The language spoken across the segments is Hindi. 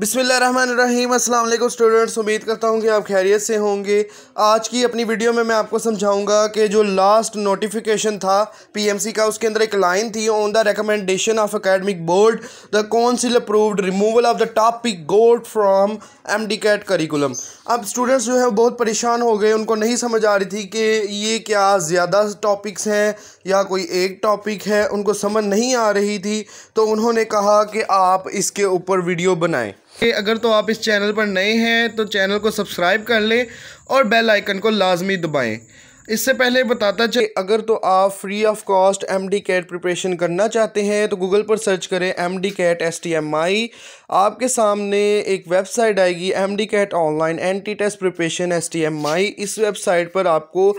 बिसमीम अल्लाम स्टूडेंट्स उम्मीद करता हूँ कि आप खैरियत से होंगे आज की अपनी वीडियो में मैं आपको समझाऊंगा कि जो लास्ट नोटिफिकेशन था पीएमसी का उसके अंदर एक लाइन थी on the recommendation of academic board the council approved removal of the topic god from M D CAT curriculum अब स्टूडेंट्स जो है बहुत परेशान हो गए उनको नहीं समझ आ रही थी कि ये क्या ज़्यादा टॉपिक्स हैं या कोई एक टॉपिक है उनको समझ नहीं आ रही थी तो उन्होंने कहा कि आप इसके ऊपर वीडियो बनाएं अगर तो आप इस चैनल पर नए हैं तो चैनल को सब्सक्राइब कर लें और बेल आइकन को लाजमी दबाएं इससे पहले बताता चाहिए अगर तो आप free of cost M D CAT preparation करना चाहते हैं तो गूगल पर सर्च करें M D CAT S T M I आपके सामने एक वेबसाइट आएगी M D CAT online entry test preparation S T M I इस वेबसाइट पर आपको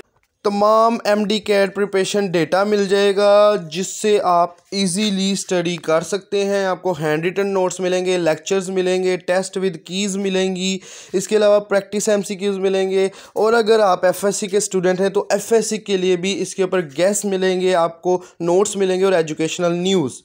तमाम M D CAT preparation data मिल जाएगा जिससे आप इजीली स्टडी कर सकते हैं आपको हैंड रिटन नोट्स मिलेंगे लेक्चर्स मिलेंगे टेस्ट विद कीज़ मिलेंगी इसके अलावा प्रैक्टिस एम सी कीज़ मिलेंगे और अगर आप एफ एस सी के स्टूडेंट हैं तो एफ एस सी के लिए भी इसके ऊपर गैस मिलेंगे आपको नोट्स मिलेंगे और एजुकेशनल न्यूज़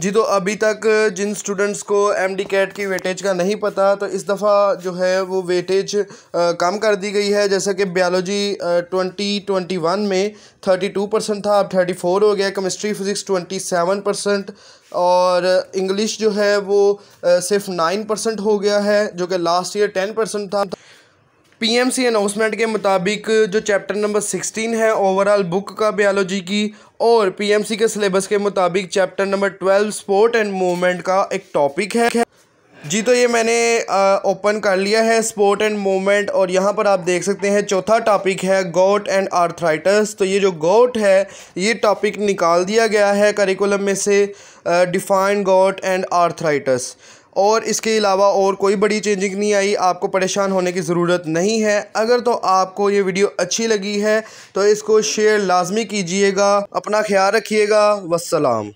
जी तो अभी तक जिन स्टूडेंट्स को एम डी कैट की वेटेज का नहीं पता तो इस दफ़ा जो है वो वेटेज कम कर दी गई है जैसा कि बायोलॉजी ट्वेंटी ट्वेंटी वन में थर्टी टू परसेंट था अब थर्टी फोर हो गया chemistry physics twenty seven percent और इंग्लिश जो है वो सिर्फ नाइन परसेंट हो गया है जो कि लास्ट ईयर टेन परसेंट था पीएमसी अनाउंसमेंट के मुताबिक जो चैप्टर नंबर सिक्सटीन है ओवरऑल बुक का बयालोजी की और पीएमसी के सिलेबस के मुताबिक chapter number twelve support and movement का एक टॉपिक है जी तो ये मैंने ओपन कर लिया है स्पोर्ट एंड मूवमेंट और यहाँ पर आप देख सकते हैं चौथा टॉपिक है गोट एंड आर्थराइटस तो ये जो गोट है ये टॉपिक निकाल दिया गया है करिकुलम में से डिफाइन गोट एंड आर्थराइटस और इसके अलावा और कोई बड़ी चेंजिंग नहीं आई आपको परेशान होने की ज़रूरत नहीं है अगर तो आपको ये वीडियो अच्छी लगी है तो इसको शेयर लाजमी कीजिएगा अपना ख्याल रखिएगा वसलाम